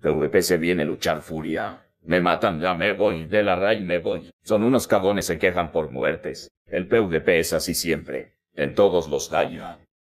PvP viene luchar furia. Me matan, ya me voy, de la raíz me voy. Son unos cagones se quejan por muertes. El PvP es así siempre. En todos los daño.